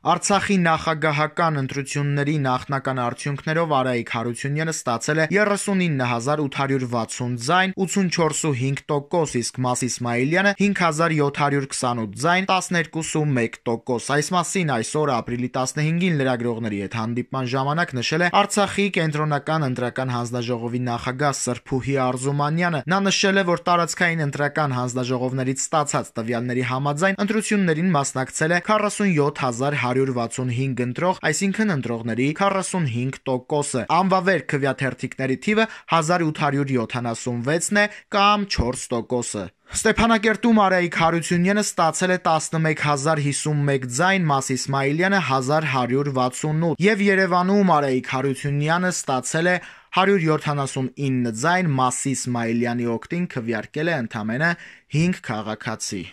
Արցախի նախագահական ընտրությունների նախնական արդյունքներով Արայիկ Հարությունյանը ստացել է 39860 ձայն 84.5%, իսկ Մաս Իսmailյանը 5728 ձայն 12.1%։ Այս մասին այսօր ապրիլի 15-ին լրագրողների հետ հանդիպման ժամանակ նշել է Արցախի կենտրոնական ընտրական հանձնաժողովի նախագահ Սրփուհի Արզումանյանը։ Նա նշել է, որ տարածքային ընտրական հանձնաժողովներից ստացած տվյալների համաձայն ընտրություններին մասնակցել է 47000 165 ընտրող, այսինքն ընտրողների 45%-ը։ Անվավեր քվյաթերթիկների թիվը 1876-ն է կամ 4%-ը։ Ստեփանակերտում Արայիկ Հարությունյանը ստացել է 11051 ձայն, Մաս Իսmailյանը 1168 եւ Երևանում Արայիկ Հարությունյանը ստացել է 179 ձայն, Մաս Իսmailյանի օկտին քվյարկել է ընդամենը 5 քաղաքացի։